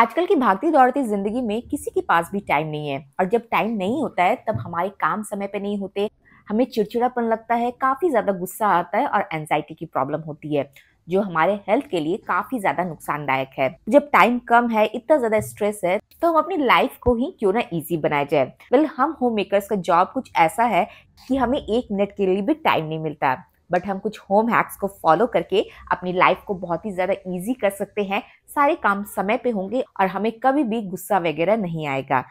आजकल की भागती दौड़ती जिंदगी में किसी के पास भी टाइम नहीं है और जब टाइम नहीं होता है तब हमारे काम समय पे नहीं होते हमें चिड़चिड़ापन लगता है काफ़ी ज़्यादा गुस्सा आता है और एनजाइटी की प्रॉब्लम होती है जो हमारे हेल्थ के लिए काफ़ी ज़्यादा नुकसानदायक है जब टाइम कम है इतना ज़्यादा स्ट्रेस है तो हम अपनी लाइफ को ही क्यों ना इजी बनाया जाए वेल हम होम मेकर्स का जॉब कुछ ऐसा है कि हमें एक मिनट के लिए भी टाइम नहीं मिलता बट हम कुछ होम हैक्स को फॉलो करके अपनी लाइफ को बहुत ही ज़्यादा ईजी कर सकते हैं सारे काम समय पर होंगे और हमें कभी भी गुस्सा वगैरह नहीं आएगा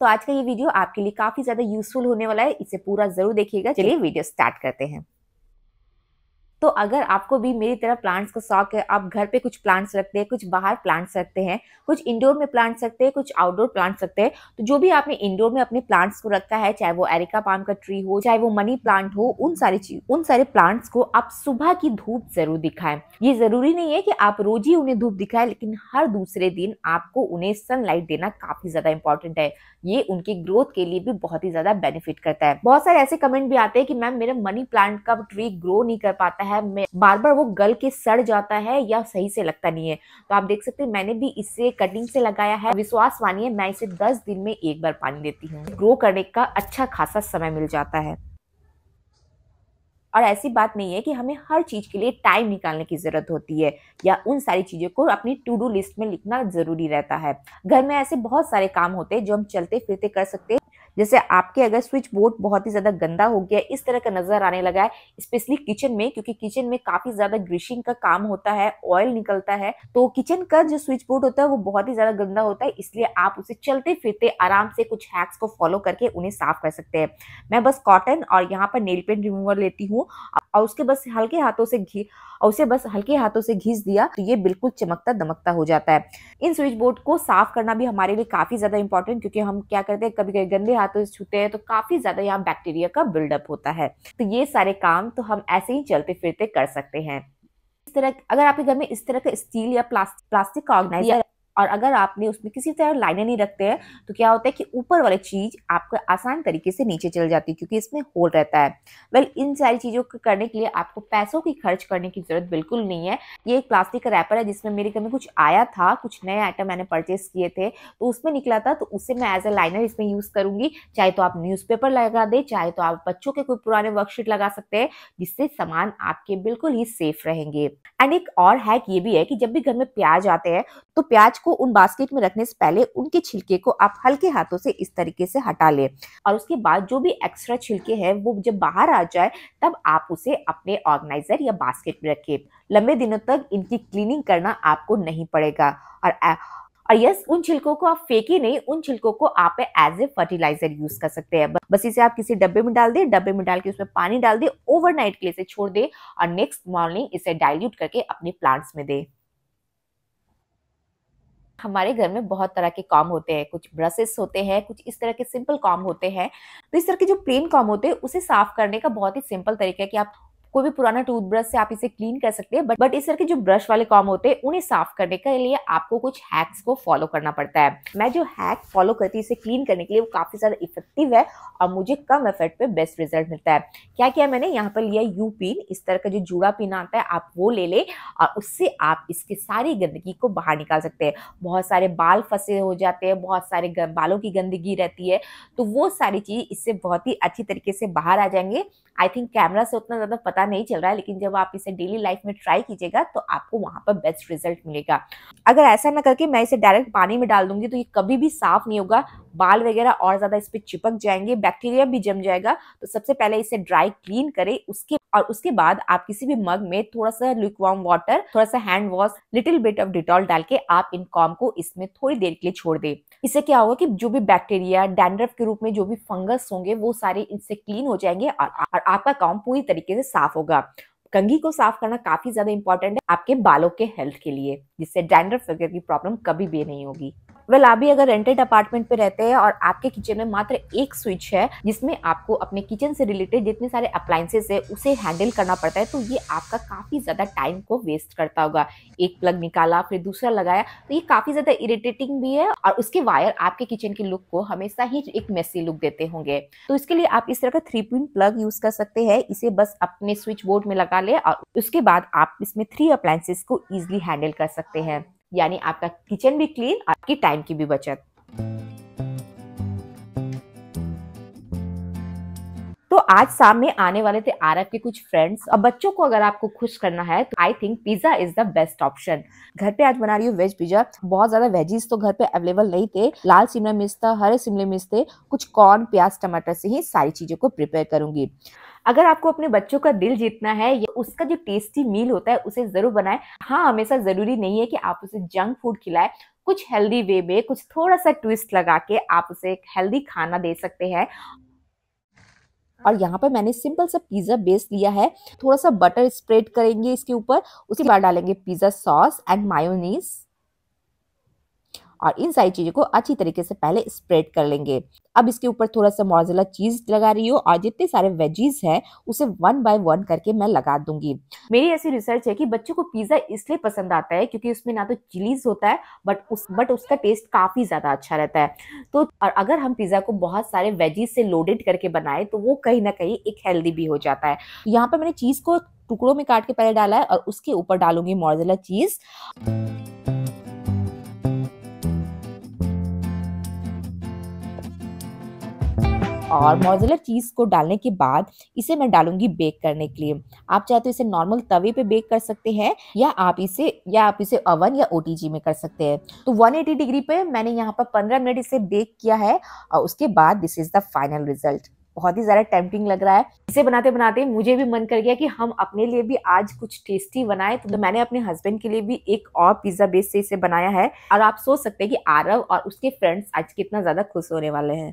तो आज का ये वीडियो आपके लिए काफ़ी ज़्यादा यूजफुल होने वाला है इसे पूरा ज़रूर देखिएगा चलिए वीडियो स्टार्ट करते हैं तो अगर आपको भी मेरी तरह प्लांट्स का शौक है आप घर पे कुछ प्लांट्स रखते हैं कुछ बाहर प्लांट्स रखते हैं कुछ इंडोर में प्लांट्स रखते हैं कुछ आउटडोर प्लांट्स रखते हैं तो जो भी आपने इंडोर में अपने प्लांट्स को रखा है चाहे वो एरिका पाम का ट्री हो चाहे वो मनी प्लांट हो उन सारी चीज उन सारे प्लांट्स को आप सुबह की धूप जरूर दिखाएं ये जरूरी नहीं है कि आप रोज ही उन्हें धूप दिखाएं लेकिन हर दूसरे दिन आपको उन्हें सनलाइट देना काफी ज्यादा इंपॉर्टेंट है ये उनकी ग्रोथ के लिए भी बहुत ही ज्यादा बेनिफिट करता है बहुत सारे ऐसे कमेंट भी आते हैं कि मैम मेरे मनी प्लांट का ट्री ग्रो नहीं कर पाता है है बार बार वो गल के सड़ जाता है या सही से लगता नहीं है तो आप देख सकते हैं मैंने भी इसे कटिंग से लगाया है विश्वास मानिए मैं इसे दस दिन में एक बार पानी देती हूँ ग्रो करने का अच्छा खासा समय मिल जाता है और ऐसी बात नहीं है कि हमें हर चीज़ के लिए टाइम निकालने की ज़रूरत होती है या उन सारी चीज़ों को अपनी टू डू लिस्ट में लिखना ज़रूरी रहता है घर में ऐसे बहुत सारे काम होते हैं जो हम चलते फिरते कर सकते हैं जैसे आपके अगर स्विच बोर्ड बहुत ही ज़्यादा गंदा हो गया इस तरह का नज़र आने लगा है स्पेशली किचन में क्योंकि किचन में काफ़ी ज़्यादा ग्रीशिंग का काम होता है ऑयल निकलता है तो किचन का जो स्विच बोर्ड होता है वो बहुत ही ज़्यादा गंदा होता है इसलिए आप उसे चलते फिरते आराम से कुछ हैक्स को फॉलो करके उन्हें साफ कर सकते हैं मैं बस कॉटन और यहाँ पर नेल पेंट रिमूवर लेती हूँ और उसके बस हल्के हाथों से घी और उसे बस हल्के हाथों से घीस दिया तो ये बिल्कुल चमकता दमकता हो जाता है इन स्विच बोर्ड को साफ करना भी हमारे लिए काफी ज्यादा इंपॉर्टेंट क्योंकि हम क्या करते हैं कभी कभी गंदे हाथों से छूते हैं तो काफी ज्यादा यहाँ बैक्टीरिया का बिल्डअप होता है तो ये सारे काम तो हम ऐसे ही चलते फिरते कर सकते हैं इस तरह अगर आपके घर में इस तरह का स्टील या प्लास्टिक प्लास्टिक का ऑर्गेनाइजर और अगर आपने उसमें किसी तरह लाइनें नहीं रखते हैं तो क्या होता है कि ऊपर वाली चीज़ आपको आसान तरीके से नीचे चल जाती है क्योंकि इसमें होल रहता है वेल इन सारी चीज़ों को करने के लिए आपको पैसों की खर्च करने की ज़रूरत बिल्कुल नहीं है ये एक प्लास्टिक का रैपर है जिसमें मेरे घर में कुछ आया था कुछ नए आइटम मैंने परचेस किए थे तो उसमें निकला था तो उससे मैं एज ए लाइनर इसमें यूज़ करूंगी चाहे तो आप न्यूज लगा दे चाहे तो आप बच्चों के कोई पुराने वर्कशीट लगा सकते हैं जिससे सामान आपके बिल्कुल ही सेफ रहेंगे एंड एक और हैक ये भी है कि जब भी घर में प्याज आते हैं तो प्याज को उन बास्केट में रखने से पहले उनके छिलके को आप हल्के हाथों से इस तरीके से हटा ले और उसके बाद जो भी एक्स्ट्रा छिलके हैं वो जब बाहर आ जाए तब आप उसे अपने ऑर्गेनाइजर या बास्केट में रखें लंबे दिनों तक इनकी क्लीनिंग करना आपको नहीं पड़ेगा और और यस उन छिलकों को आप फेंके नहीं उन छिलकों को आप एज ए फर्टिलाइजर यूज कर सकते हैं बस इसे आप किसी डब्बे में डाल दें डब्बे में डाल के उसमें पानी डाल दें ओवरनाइट के लिए इसे छोड़ दें और नेक्स्ट मॉर्निंग इसे डाइल्यूट करके अपने प्लांट्स में दें हमारे घर में बहुत तरह के काम होते हैं कुछ ब्रशेस होते हैं कुछ इस तरह के सिंपल काम होते हैं तो इस तरह के जो प्लेन काम होते हैं उसे साफ करने का बहुत ही सिंपल तरीका है कि आप कोई भी पुराना टूथब्रश से आप इसे क्लीन कर सकते हैं बट बट इस तरह के जो ब्रश वाले कॉम होते हैं उन्हें साफ करने के लिए आपको कुछ हैक्स को फॉलो करना पड़ता है मैं जो हैक फॉलो करती हूँ इसे क्लीन करने के लिए वो काफ़ी ज़्यादा इफेक्टिव है और मुझे कम एफर्ट पर बेस्ट रिजल्ट मिलता है क्या किया मैंने यहाँ पर लिया यू पिन इस तरह का जो जूड़ा पिन आता है आप वो ले लें और उससे आप इसकी सारी गंदगी को बाहर निकाल सकते हैं बहुत सारे बाल फंसे हो जाते हैं बहुत सारे बालों की गंदगी रहती है तो वो सारी चीज़ इससे बहुत ही अच्छी तरीके से बाहर आ जाएंगे आई थिंक कैमरा से उतना ज़्यादा पता पता नहीं चल रहा है लेकिन जब आप इसे डेली लाइफ में ट्राई कीजिएगा तो आपको वहां पर बेस्ट रिजल्ट मिलेगा अगर ऐसा ना करके मैं इसे डायरेक्ट पानी में डाल दूंगी तो ये कभी भी साफ नहीं होगा बाल वगैरह और ज़्यादा इस पर चिपक जाएंगे बैक्टीरिया भी जम जाएगा तो सबसे पहले इसे ड्राई क्लीन करें उसके और उसके बाद आप किसी भी मग में थोड़ा सा लिक्वाम वाटर थोड़ा सा hand wash little bit of Dettol डाल के आप इन कॉम को इसमें थोड़ी देर के लिए छोड़ दें इससे क्या होगा कि जो भी बैक्टीरिया डैंड्रफ के रूप में जो भी फंगस होंगे वो सारे इससे क्लीन हो जाएंगे और, और आपका कॉम पूरी तरीके से साफ साफ होगा कंघी को साफ करना काफी ज्यादा इंपॉर्टेंट है आपके बालों के हेल्थ के लिए जिससे डैंड्रफ वगैरह की प्रॉब्लम कभी भी नहीं होगी वेल आप भी अगर रेंटेड अपार्टमेंट पे रहते हैं और आपके किचन में मात्र एक स्विच है जिसमें आपको अपने किचन से रिलेटेड जितने सारे अप्लायसेस है उसे हैंडल करना पड़ता है तो ये आपका काफ़ी ज़्यादा टाइम को वेस्ट करता होगा एक प्लग निकाला फिर दूसरा लगाया तो ये काफ़ी ज़्यादा इरिटेटिंग भी है और उसके वायर आपके किचन के लुक को हमेशा ही एक मेसी लुक देते होंगे तो इसके लिए आप इस तरह का थ्री पिन प्लग यूज़ कर सकते हैं इसे बस अपने स्विच बोर्ड में लगा ले और उसके बाद आप इसमें थ्री अप्लायसेस को इजिली हैंडल कर सकते हैं यानी आपका किचन भी क्लीन आपकी टाइम की भी बचत तो आज सामने आने वाले थे आरब के कुछ फ्रेंड्स और बच्चों को अगर आपको खुश करना है तो I think pizza is the best option घर पे आज बना रही हूँ वेज पिज्जा बहुत ज्यादा वेजीज तो घर पे अवेलेबल नहीं थे लाल शिमला मिर्च था हरे शिमला मिर्च थे कुछ कॉर्न प्याज टमाटर से ही सारी चीजों को प्रिपेयर करूंगी अगर आपको अपने बच्चों का दिल जीतना है या उसका जो टेस्टी मील होता है उसे जरूर बनाए हाँ हमेशा जरूरी नहीं है कि आप उसे जंक फूड खिलाए कुछ हेल्दी वे में कुछ थोड़ा सा ट्विस्ट लगा के आप उसे एक हेल्दी खाना दे सकते हैं और यहाँ पर मैंने सिंपल सा पिज़्ज़ा बेस लिया है थोड़ा सा बटर स्प्रेड करेंगे इसके ऊपर उसके बाद डालेंगे पिज़्ज़ा सॉस एंड मायोनीज और इन सारी चीज़ों को अच्छी तरीके से पहले स्प्रेड कर लेंगे अब इसके ऊपर थोड़ा सा मोजिला चीज़ लगा रही हो और जितने सारे वेजीज है उसे वन बाय वन करके मैं लगा दूंगी मेरी ऐसी रिसर्च है कि बच्चों को पिज़्ज़ा इसलिए पसंद आता है क्योंकि उसमें ना तो चिलीज होता है बट उस बट उसका टेस्ट काफ़ी ज़्यादा अच्छा रहता है तो और अगर हम पिज़्ज़ा को बहुत सारे वेजीज से लोडेड करके बनाए तो वो कहीं ना कहीं एक हेल्दी भी हो जाता है यहाँ पर मैंने चीज़ को टुकड़ों में काट के पहले डाला है और उसके ऊपर डालूंगी मोजिला चीज़ और मोजरेला हम्म। चीज़ को डालने के बाद इसे मैं डालूंगी बेक करने के लिए आप चाहे तो इसे नॉर्मल तवे पे बेक कर सकते हैं या आप इसे या आप इसे ओवन या ओ में कर सकते हैं तो 180 डिग्री पे मैंने यहाँ पर 15 मिनट इसे बेक किया है और उसके बाद this is the final result बहुत ही ज़्यादा टेम्पिंग लग रहा है इसे बनाते बनाते मुझे भी मन कर गया कि हम अपने लिए भी आज कुछ टेस्टी बनाए तो मैंने अपने हस्बैंड के लिए भी एक और पिज़्ज़ा बेस से इसे बनाया है और आप सोच सकते हैं कि आरव और उसके फ्रेंड्स आज कितना ज़्यादा खुश होने वाले हैं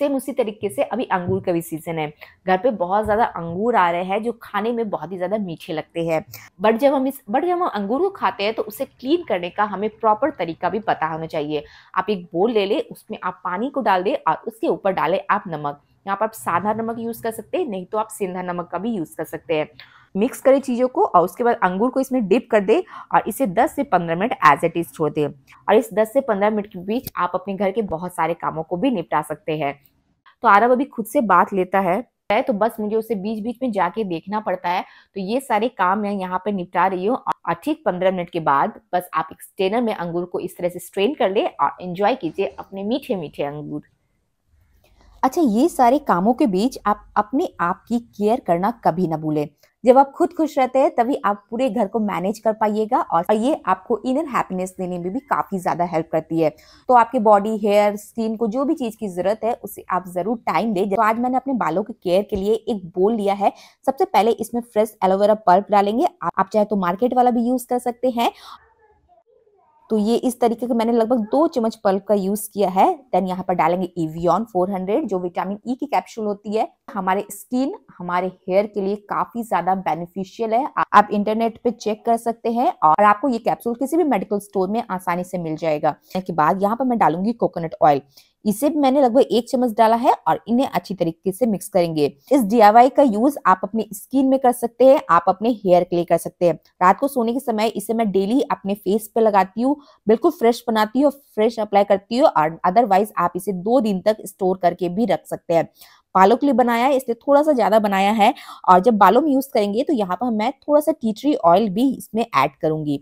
सेम उसी तरीके से अभी अंगूर का भी सीज़न है घर पे बहुत ज़्यादा अंगूर आ रहे हैं जो खाने में बहुत ही ज़्यादा मीठे लगते हैं बट जब हम इस बट जब हम अंगूर को खाते हैं तो उसे क्लीन करने का हमें प्रॉपर तरीका भी पता होना चाहिए आप एक बोल ले ले उसमें आप पानी को डाल दे और उसके ऊपर डाले आप नमक यहाँ पर आप साधा नमक यूज़ कर सकते हैं नहीं तो आप सिंधा नमक का भी यूज़ कर सकते हैं मिक्स करें चीज़ों को और उसके बाद अंगूर को इसमें डिप कर दे और इसे 10 से 15 मिनट एज इट इज़ छोड़ दे और इस 10 से 15 मिनट के बीच आप अपने घर के बहुत सारे कामों को भी निपटा सकते हैं तो आरब अभी खुद से बात लेता है तो बस मुझे उसे बीच बीच में जाके देखना पड़ता है तो ये सारे काम मैं यहाँ पे निपटा रही हूँ और ठीक पंद्रह मिनट के बाद बस आप एक स्ट्रेनर में अंगूर को इस तरह से स्ट्रेन कर ले और एंजॉय कीजिए अपने मीठे मीठे अंगूर अच्छा ये सारे कामों के बीच आप अपने आप की केयर करना कभी ना भूलें जब आप खुद खुश रहते हैं तभी आप पूरे घर को मैनेज कर पाइएगा और ये आपको इनर हैप्पीनेस देने में भी काफ़ी ज़्यादा हेल्प करती है तो आपके बॉडी हेयर स्किन को जो भी चीज़ की ज़रूरत है उसे आप ज़रूर टाइम दे तो आज मैंने अपने बालों के केयर के लिए एक बोल लिया है सबसे पहले इसमें फ्रेश एलोवेरा पल्प डालेंगे आप चाहे तो मार्केट वाला भी यूज़ कर सकते हैं तो ये इस तरीके का मैंने लगभग दो चम्मच पल्प का यूज किया है देन यहाँ पर डालेंगे इवियन 400 जो विटामिन ई e की कैप्सूल होती है हमारे स्किन हमारे हेयर के लिए काफी ज्यादा बेनिफिशियल है आप इंटरनेट पे चेक कर सकते हैं और आपको ये कैप्सूल किसी भी मेडिकल स्टोर में आसानी से मिल जाएगा के बाद यहाँ पर मैं डालूंगी कोकोनट ऑयल इसे मैंने लगभग एक चम्मच डाला है और इन्हें अच्छी तरीके से मिक्स करेंगे इस डीआईवाई का यूज आप अपने स्किन में कर सकते हैं आप अपने हेयर के लिए कर सकते हैं रात को सोने के समय इसे मैं डेली अपने फेस पे लगाती हूँ बिल्कुल फ्रेश बनाती हूँ फ्रेश अप्लाई करती हूँ और अदरवाइज आप इसे दो दिन तक स्टोर करके भी रख सकते हैं बालों के लिए बनाया है इसलिए थोड़ा सा ज़्यादा बनाया है और जब बालों में यूज़ करेंगे तो यहाँ पर मैं थोड़ा सा टीट्री ऑयल भी इसमें ऐड करूंगी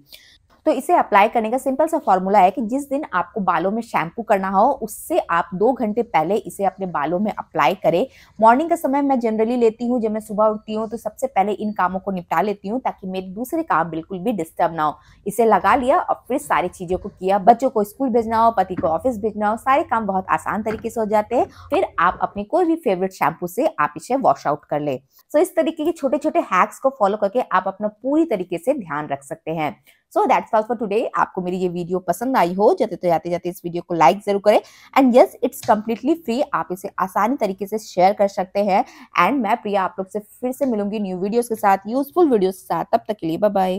तो इसे अप्लाई करने का सिंपल सा फॉर्मूला है कि जिस दिन आपको बालों में शैम्पू करना हो उससे आप दो घंटे पहले इसे अपने बालों में अप्लाई करें मॉर्निंग का समय मैं जनरली लेती हूँ जब मैं सुबह उठती हूँ तो सबसे पहले इन कामों को निपटा लेती हूँ ताकि मेरे दूसरे काम बिल्कुल भी डिस्टर्ब ना हो इसे लगा लिया और फिर सारी चीज़ों को किया बच्चों को स्कूल भेजना हो पति को ऑफिस भेजना हो सारे काम बहुत आसान तरीके से हो जाते हैं फिर आप अपने कोई भी फेवरेट शैम्पू से आप इसे वॉश आउट कर ले सो इस तरीके के छोटे छोटे हैक्स को फॉलो करके आप अपना पूरी तरीके से ध्यान रख सकते हैं so that's all for today आपको मेरी ये वीडियो पसंद आई हो जाते तो जाते जाते इस वीडियो को लाइक जरूर करें and yes it's completely free आप इसे आसानी तरीके से शेयर कर सकते हैं एंड मैं प्रिया आप लोग से फिर से मिलूंगी न्यू वीडियोज के साथ यूजफुल वीडियोज के साथ तब तक के लिए बाय